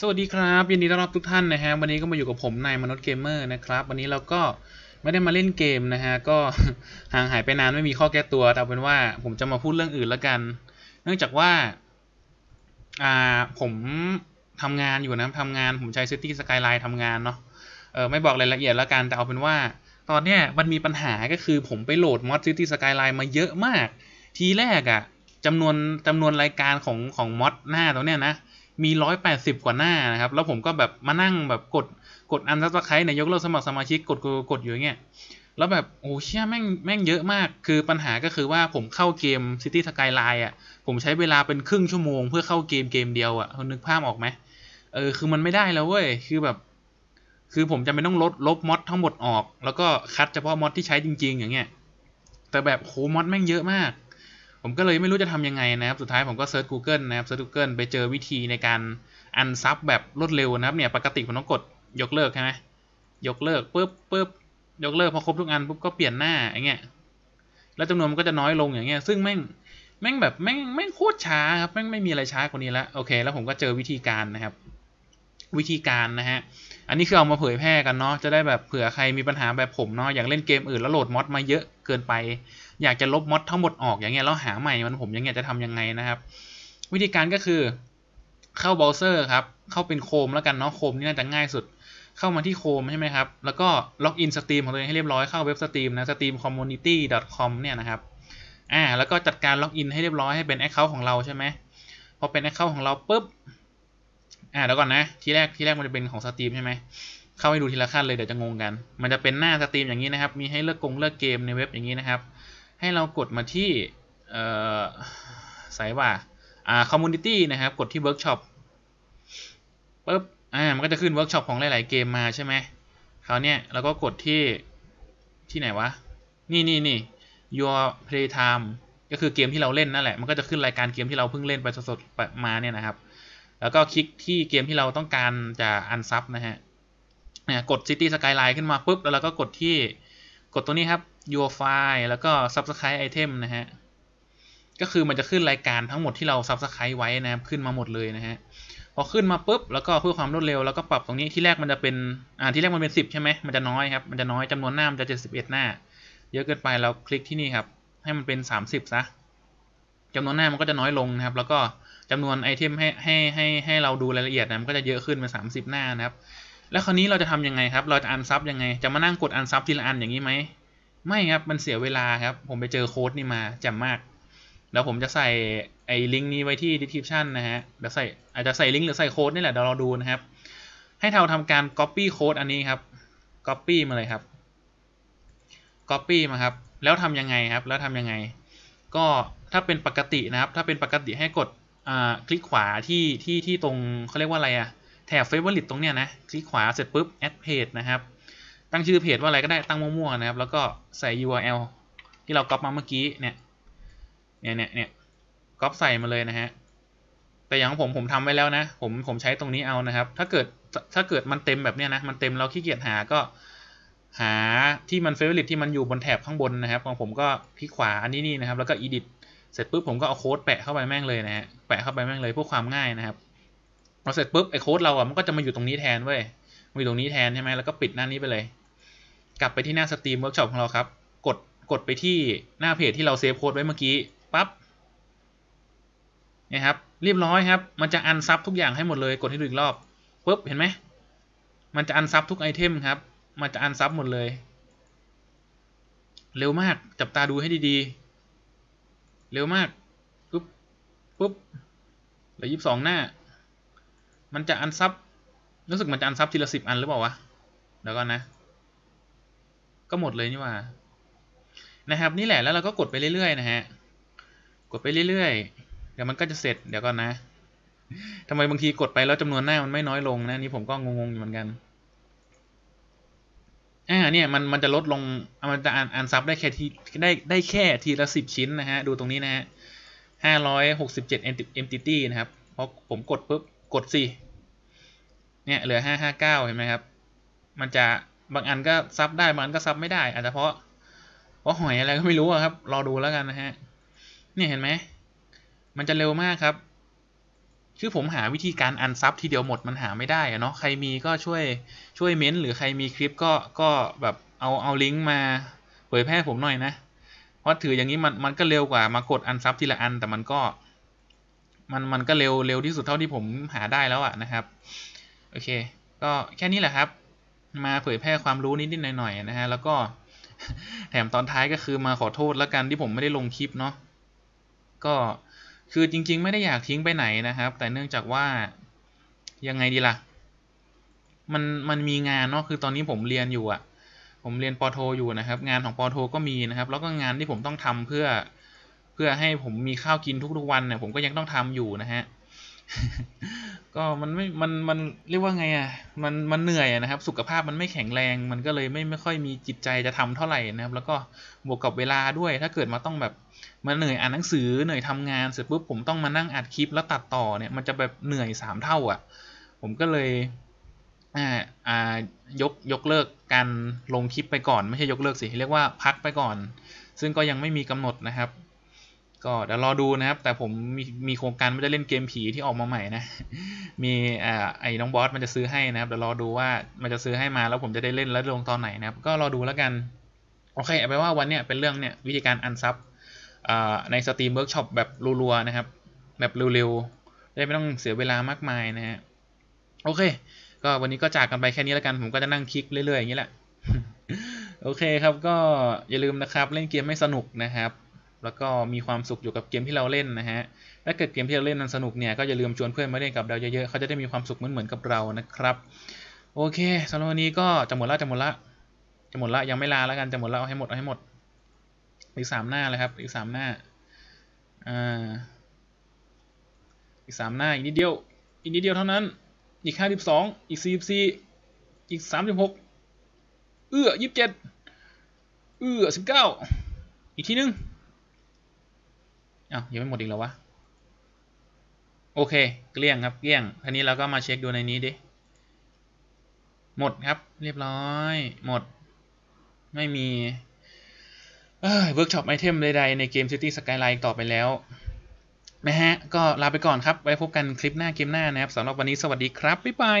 สวัสดีครับยินดีต้อนรับทุกท่านนะฮะวันนี้ก็มาอยู่กับผมนายมนุษย์เกมเมอร์นะครับ วันนี้เราก็ไม่ได้มาเล่นเกมนะฮะก็ห่างหายไปนานไม่มีข้อแก้ตัวแต่เอาเป็นว่าผมจะมาพูดเรื่องอื่นละกัน เนื่องจากว่าอ่าผมทำงานอยู่นะทำงานผมใช้ซิตี้สกายไลน์ทำงานเนาะเออไม่บอกรายละเอียดละกัน แต่เอาเป็นว่า ตอนเนี้ยมันมีปัญหาก็คือผมไปโหลดมอดซิตี้สกายไลน์มาเยอะมากทีแรกอะ่ะจำนวนจำนวนรายการของ ของมอด หน้าตัวเนี้ยนะ มีร้อยแปดสิบกว่าหน้านะครับ แล้วผมก็แบบมานั่งแบบกดกด อันซับสไครต์ในยกเลิกสมัครสมาชิกกดกดกดอยู่เงี้ยแล้วแบบ โอ้เชี่ยแม่งแม่งเยอะมาก คือปัญหาก็คือว่าผมเข้าเกม City Skyline อ่ะ ผมใช้เวลาเป็นครึ่งชั่วโมง เพื่อเข้าเกมเกมเดียวอ่ะนึกภาพออกไหมเออคือมันไม่ได้แล้วเว้ยคือแบบ คือผมจะไม่ต้องลดลบมอดทั้งหมดออก แล้วก็คัดเฉพาะมอดที่ใช้จริง ๆอย่างเงี้ยแต่แบบโหมอดแม่งเยอะมากผมก็เลยไม่รู้จะทำยังไงนะครับ สุดท้ายผมก็เซิร์ช Google นะครับเซิร์ช Google ไปเจอวิธีในการอันซับแบบรวดเร็วนะครับเนี่ย ปกติผมต้องกดยกเลิกใช่ไหม ยกเลิกปุ๊บปุ๊บยกเลิกพอครบทุกอันปุ๊บก็เปลี่ยนหน้าอย่างเงี้ย แล้วจำนวนมันก็จะน้อยลงอย่างเงี้ย ซึ่งแม่ง แม่งแบบ แม่งแม่งโคตรช้าครับ แม่งไม่มีอะไรช้ากว่านี้แล้ว โอเค แล้วผมก็เจอวิธีการนะครับ วิธีการนะฮะ อันนี้คือเอามาเผยแพร่กันเนาะ จะได้แบบเผื่อใครมีปัญหาแบบผมเนาะ อยากเล่นเกมอื่นแล้วโหลดมอดมาเยอะเกินไปอยากจะลบมดทั้งหมดออก อย่างเงี้ยแล้วหาใหม่มันผมยังไงจะทํำยังไงนะครับ วิธีการก็คือเข้าเบราว์เซอร์ครับ เข้าเป็นโคมแล้วกันเนาะโคมนี่น่าจะง่ายสุด เข้ามาที่โคมใช่ไหมครับแล้วก็ล็อกอินสตรีมของตัวเองให้เรียบร้อยเข้าเว็บสตรีมนะสตรีมคอมมูนิตี้ดอทคอมเนี่ยนะครับอ่าแล้วก็จัดการล็อกอินให้เรียบร้อย ให้เป็นแอคเคาท์ของเราใช่ไหมพอเป็นแอคเคาท์ของเราปุ๊บอ่าเดี๋ยวก่อนนะ ทีแรกทีแรกมันจะเป็นของสตรีมใช่ไหมเข้าให้ดูทีละขั้นเลยเดี๋ยวจะงงกัน มันจะเป็นหน้าสตรีมอย่างนี้นะครับมีให้เลือกกงเลือกเกมในเว็บอย่างนี้นะครับให้เรากดมาที่สายว่าอ่าคอมมูนิตี้นะครับ กดที่เวิร์กช็อปปุ๊บ อ่า มันก็จะขึ้นเวิร์กช็อปของหลายๆ เกมมาใช่ไหมคราวนี้เราก็กดที่ที่ไหนวะ นี่นี่นี่ your play time ก็คือเกมที่เราเล่นนั่นแหละ มันก็จะขึ้นรายการเกมที่เราเพิ่งเล่นไปสดๆ มาเนี่ยนะครับ แล้วก็คลิกที่เกมที่เราต้องการจะอันซับนะฮะกด City Skyline ขึ้นมาปุ๊บ แล้วเราก็กดที่กดตัวนี้ครับ your file แล้วก็ subscribe item นะฮะก็คือมันจะขึ้นรายการทั้งหมดที่เรา subscribe ไว้นะครับ ขึ้นมาหมดเลยนะฮะพอขึ้นมาปุ๊บ แล้วก็เพื่อความรวดเร็วแล้วก็ปรับตรงนี้ที่แรกมันจะเป็นอ่า ที่แรกมันเป็น 10 ใช่ไหมมันจะน้อยครับมันจะน้อยจำนวนหน้ามันจะ71 หน้า เยอะเกินไปเราคลิกที่นี่ครับ ให้มันเป็น 30ซะจำนวนหน้ามันก็จะน้อยลงนะครับ แล้วก็จำนวนไอเทมให้ให้ให้ให้เราดูรายละเอียดนะมันก็จะเยอะขึ้นเป็น30 หน้านะครับ แล้วคราวนี้เราจะทํำยังไงครับ เราจะอันซับยังไงจะมานั่งกดอันซับทีละอันอย่างนี้ไหมไม่ครับ มันเสียเวลาครับ ผมไปเจอโค้ดนี่มาจำมาก แล้วผมจะใส่ไอ้ลิงก์นี้ไว้ที่ description นะฮะเดี๋ยวใส่อาจจะใส่ลิงก์หรือใส่โค้ดนี่แหละเดี๋ยวเราดูนะครับ ให้เราทำการ copy โค้ดอันนี้ครับ copy มาเลยครับ copy มาครับ แล้วทำยังไงครับ แล้วทำยังไง ก็ถ้าเป็นปกตินะครับ ถ้าเป็นปกติให้กดคลิกขวาที่ที่ที่ตรงเขาเรียกว่าอะไรอะแถบ favorite ตรงเนี้ยนะ คลิกขวาเสร็จปุ๊บ add page นะครับตั้งชื่อเพจว่าอะไรก็ได้ตั้งมั่วๆนะครับแล้วก็ใส่ URL ที่เราก๊อปมาเมื่อกี้เนี่ยเนี่ยเนี่ยเนี่ยก๊อปใส่มาเลยนะฮะแต่อย่างผมผมทำไว้แล้วนะผมผมใช้ตรงนี้เอานะครับ ถ้าเกิดถ้าเกิดมันเต็มแบบเนี้ยนะมันเต็มเราขี้เกียจหาก็หาที่มันเฟเวอร์ลิตที่มันอยู่บน แถบ ข้างบนนะครับของผมก็คลิกขวาอันนี้นี่นะครับ แล้วก็ edit เสร็จปุ๊บผมก็เอาโค้ดแปะเข้าไปแม่งเลยนะฮะแปะเข้าไปแม่งเลยเพื่อความง่ายนะครับพอเสร็จปุ๊บไอ้โค้ดเราอ่ะมันก็จะมาอยู่ตรงนี้แทนเว้ยมาอยู่ตรงนี้แทนใช่ไหมแล้วก็ปิดหน้านี้ไปเลยกลับไปที่หน้าสตรีมเวิร์กช็อปของเราครับ กด กดไปที่หน้าเพจที่เราเซฟโค้ดไว้เมื่อกี้ ปับ๊บนะครับ เรียบร้อยครับ มันจะอันซับทุกอย่างให้หมดเลย กดให้ดูอีกรอบปุ๊บ เห็นไหม มันจะอันซับทุกไอเทมครับ มันจะอันซับหมดเลย เร็วมาก จับตาดูให้ดีๆ เร็วมากปุ๊บปุ๊บเหลือยี่สิบสองหน้า มันจะอันซับรู้สึกมันจะอันซับทีละสิบอันหรือเปล่าวะ เดี๋ยวก่อนนะก็หมดเลยนี่ว่า นะครับ นี่แหละ แล้วเราก็กดไปเรื่อยๆนะฮะ กดไปเรื่อยๆ เดี๋ยวมันก็จะเสร็จเดี๋ยวก่อนนะ ทำไมบางทีกดไปแล้วจำนวนหน้ามันไม่น้อยลงนะนี่ผมก็งงๆอยู่เหมือนกันอ่าเนี่ย มันมันจะลดลงมันจะอ่านอ่านซับได้แค่ทีได้ได้แค่ทีละสิบชิ้นนะฮะ ดูตรงนี้นะฮะห้าร้อยหกสิบเจ็ดเอ็มติตี้นะครับพอผมกดปุ๊บ กดสิเนี่ยเหลือห้าห้าเก้าเห็นไหมครับ มันจะบางอันก็ซับได้บางอันก็ซับไม่ได้ อาจจะเพราะเพราะหอยอะไรก็ไม่รู้ครับรอดูแล้วกันนะฮะนี่เห็นไหม มันจะเร็วมากครับคือผมหาวิธีการอันซับทีเดียวหมดมันหาไม่ได้อะเนาะใครมีก็ช่วยช่วยเม้น หรือใครมีคลิปก็ก็แบบเอาเอาลิงก์มาเผยแพร่ผมหน่อยนะ เพราะถืออย่างนี้มันมันก็เร็วกว่ามากดอันซับทีละอัน แต่มันก็ มันมันก็เร็วเร็วที่สุดเท่าที่ผมหาได้แล้วอะนะครับโอเค ก็แค่นี้แหละครับมาเผยแพร่ความรู้นิด ๆ หน่อย ๆ นะฮะ แล้วก็แถมตอนท้ายก็คือมาขอโทษแล้วกันที่ผมไม่ได้ลงคลิปเนาะ ก็คือจริง ๆ ไม่ ได้ อยากทิ้งไปไหนนะครับ แต่เนื่องจากว่ายังไงดีละ่ะ มัน มันมีงานเนาะ คือตอนนี้ผมเรียนอยู่อะผมเรียน ปโทอยู่นะครับ งานของปโทก็มีนะครับ แล้วก็งานที่ผมต้อง ทำ เพื่อ เพื่อให้ผมมีข้าวกินทุก ๆ วันเนี่ย ผมก็ยังต้องทำอยู่นะฮะก็มันไม่มันมันเรียกว่าไงอ่ะมันมันเหนื่อยนะครับ สุขภาพมันไม่แข็งแรงมันก็เลยไม่ไม่ค่อยมีจิตใจจะทำเท่าไหร่นะครับ แล้วก็บวกกับเวลาด้วย ถ้าเกิดมาต้องแบบมาเหนื่อยอ่านหนังสือเหนื่อยทำงานเสร็จปุ๊บผมต้องมานั่งอัดคลิปแล้วตัดต่อเนี่ยมันจะแบบเหนื่อยสามเท่าอ่ะ ผมก็เลยอ่าอ่ายกยกเลิกการลงคลิปไปก่อน ไม่ใช่ยกเลิกสิเรียกว่าพักไปก่อน ซึ่งก็ยังไม่มีกำหนดนะครับก็เดี๋ยวรอดูนะครับ แต่ผมมีมีโครงการไม่ได้เล่นเกมผีที่ออกมาใหม่นะ มีอ่าไอ้น้องบอสมันจะซื้อให้นะครับเดี๋ยวรอดูว่ามันจะซื้อให้มาแล้วผมจะได้เล่นแล้วลงตอนไหนนะครับ ก็รอดูแล้วกันโอเคเอาไปว่าวันเนี้ยเป็นเรื่องเนี้ยวิธีการอันซับในสตรีมเวิร์กช็อปแบบรัวๆนะครับแบบเร็วๆได้ไม่ต้องเสียเวลามากมายนะฮะโอเค ก็วันนี้ก็จากกันไปแค่นี้แล้วกันผมก็จะนั่งคลิกเรื่อยๆ อย่างนี้แหละโอเคครับก็อย่าลืมนะครับเล่นเกมไม่สนุกนะครับแล้วก็มีความสุขอยู่กับเกมที่เราเล่นนะฮะถ้าเกิดเกมที่เราเล่นนั้นสนุกเนี่ย ก็อย่าลืมชวนเพื่อนมาเล่นกับเราเยอะๆ เขาจะ ได้มีความสุขเหมือนเหมือนกับเรา นะครับ โอเคสำหรับวันนี้ก็จะหมดละจะหมดละ จะหมดละ ยังไม่ลาแล้วกัน จะหมดละ เอาให้หมด เอาให้หมด อีกสามหน้าเลยครับ อีกสามหน้า อ่า อีกสามหน้า อีกนิดเดียวอีกนิดเดียวเท่านั้น อีกห้าสิบสอง อีกสี่สิบสี่อีกสามสิบหกเอื้อยี่สิบเจ็ดเอื้อสิบเก้าอีกทีนึงอ้าวยังไม่หมดอีกแล้ววะ โอเค เกลี้ยงครับ เกลี้ยงทีนี้เราก็มาเช็คดูในนี้ดิ หมดครับเรียบร้อยหมด ไม่มีเวิร์กช็อปไอเทมใดๆในเกม City Skyline ต่อไปแล้วนะฮะ ก็ลาไปก่อนครับไว้พบกันคลิปหน้าเกมหน้านะครับสำหรับวันนี้สวัสดีครับบ๊ายบาย